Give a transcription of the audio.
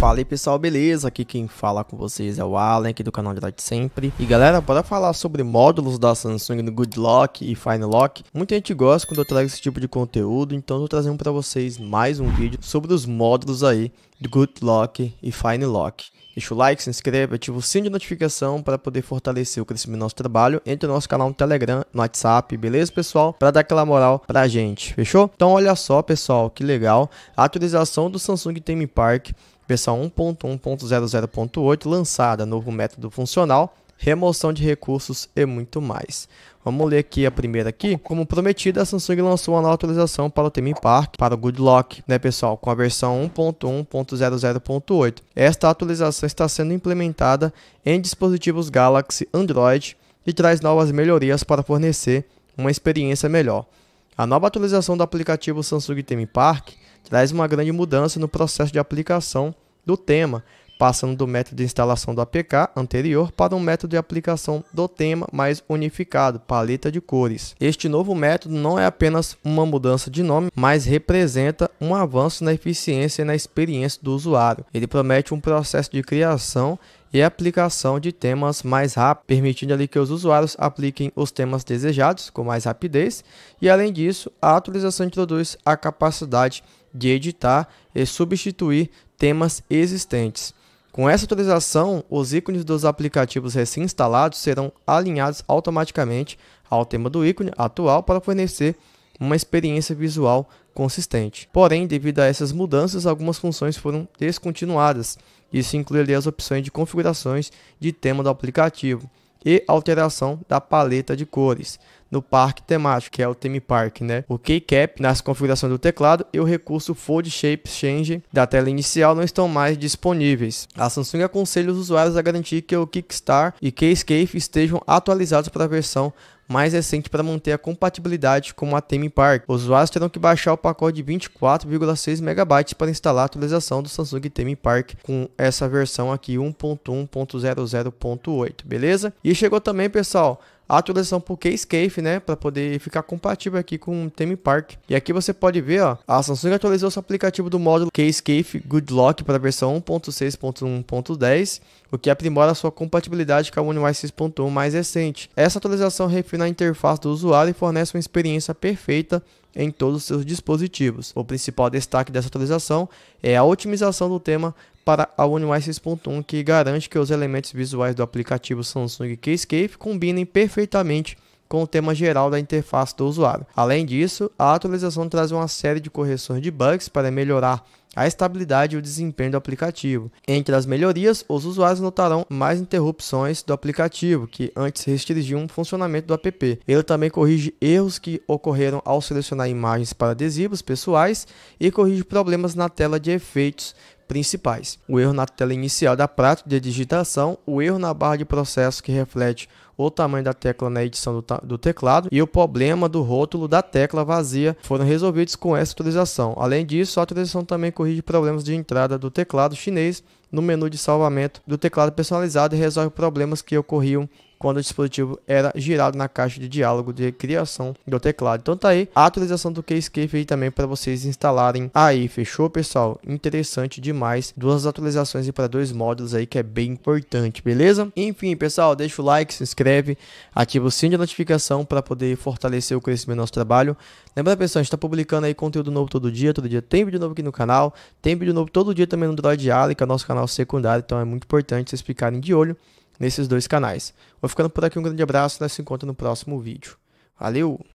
Fala aí pessoal, beleza? Aqui quem fala com vocês é o Alan, aqui do canal de de Sempre. E galera, bora falar sobre módulos da Samsung no Good Lock e Fine Lock. Muita gente gosta quando eu trago esse tipo de conteúdo, então eu tô trazendo para vocês mais um vídeo sobre os módulos aí do Good Lock e Fine Lock. Deixa o like, se inscreva, ativa o sininho de notificação para poder fortalecer o crescimento do nosso trabalho. Entre no nosso canal no Telegram, no WhatsApp, beleza, pessoal? Para dar aquela moral pra gente, fechou? Então olha só, pessoal, que legal. A atualização do Samsung Theme Park versão 1.1.00.8, lançada, novo método funcional, remoção de recursos e muito mais. Vamos ler aqui a primeira aqui. Como prometido, a Samsung lançou uma nova atualização para o Theme Park, para o Good Lock, né pessoal, com a versão 1.1.00.8. Esta atualização está sendo implementada em dispositivos Galaxy Android e traz novas melhorias para fornecer uma experiência melhor. A nova atualização do aplicativo Samsung Theme Park traz uma grande mudança no processo de aplicação do tema, passando do método de instalação do APK anterior para um método de aplicação do tema mais unificado, paleta de cores. Este novo método não é apenas uma mudança de nome, mas representa um avanço na eficiência e na experiência do usuário. Ele promete um processo de criação e aplicação de temas mais rápido, permitindo ali que os usuários apliquem os temas desejados com mais rapidez. E além disso, a atualização introduz a capacidade de editar e substituir temas existentes. Com essa atualização, os ícones dos aplicativos recém-instalados serão alinhados automaticamente ao tema do ícone atual para fornecer uma experiência visual consistente. Porém, devido a essas mudanças, algumas funções foram descontinuadas. Isso inclui as opções de configurações de tema do aplicativo e alteração da paleta de cores no parque temático, que é o Theme Park, né? O keycap nas configurações do teclado e o recurso Fold Shape Change da tela inicial não estão mais disponíveis. A Samsung aconselha os usuários a garantir que o Kickstarter e Keyscape estejam atualizados para a versão mais recente para manter a compatibilidade com a Theme Park. Os usuários terão que baixar o pacote de 24,6 MB para instalar a atualização do Samsung Theme Park com essa versão aqui 1.1.00.8, beleza? E chegou também, pessoal, a atualização para o Case né, para poder ficar compatível aqui com o Theme Park. E aqui você pode ver, ó, a Samsung atualizou seu aplicativo do módulo Case Good Lock para a versão 1.6.1.10 o que aprimora sua compatibilidade com a One UI 6.1 mais recente. Essa atualização refina a interface do usuário e fornece uma experiência perfeita em todos os seus dispositivos. O principal destaque dessa atualização é a otimização do tema para a One UI 6.1, que garante que os elementos visuais do aplicativo Samsung Keyscape combinem perfeitamente com o tema geral da interface do usuário. Além disso, a atualização traz uma série de correções de bugs para melhorar a estabilidade e o desempenho do aplicativo. Entre as melhorias, os usuários notarão mais interrupções do aplicativo, que antes restringiam o funcionamento do app. Ele também corrige erros que ocorreram ao selecionar imagens para adesivos pessoais e corrige problemas na tela de efeitos principais: o erro na tela inicial da prática de digitação, o erro na barra de processo que reflete o tamanho da tecla na edição do, do, teclado e o problema do rótulo da tecla vazia foram resolvidos com essa atualização. Além disso, a atualização também corrige problemas de entrada do teclado chinês no menu de salvamento do teclado personalizado e resolve problemas que ocorriam quando o dispositivo era girado na caixa de diálogo de criação do teclado. Então tá aí a atualização do Keyscape aí também para vocês instalarem aí, fechou pessoal? Interessante demais, duas atualizações e para dois módulos aí que é bem importante, beleza? Enfim pessoal, deixa o like, se inscreve, ativa o sininho de notificação para poder fortalecer o crescimento do nosso trabalho. Lembra pessoal, a gente está publicando aí conteúdo novo todo dia, todo dia tem vídeo novo aqui no canal, tem vídeo novo todo dia também no Droid Alley, que é o nosso canal secundário, então é muito importante vocês ficarem de olho nesses dois canais. Vou ficando por aqui, um grande abraço, nós se encontra no próximo vídeo. Valeu!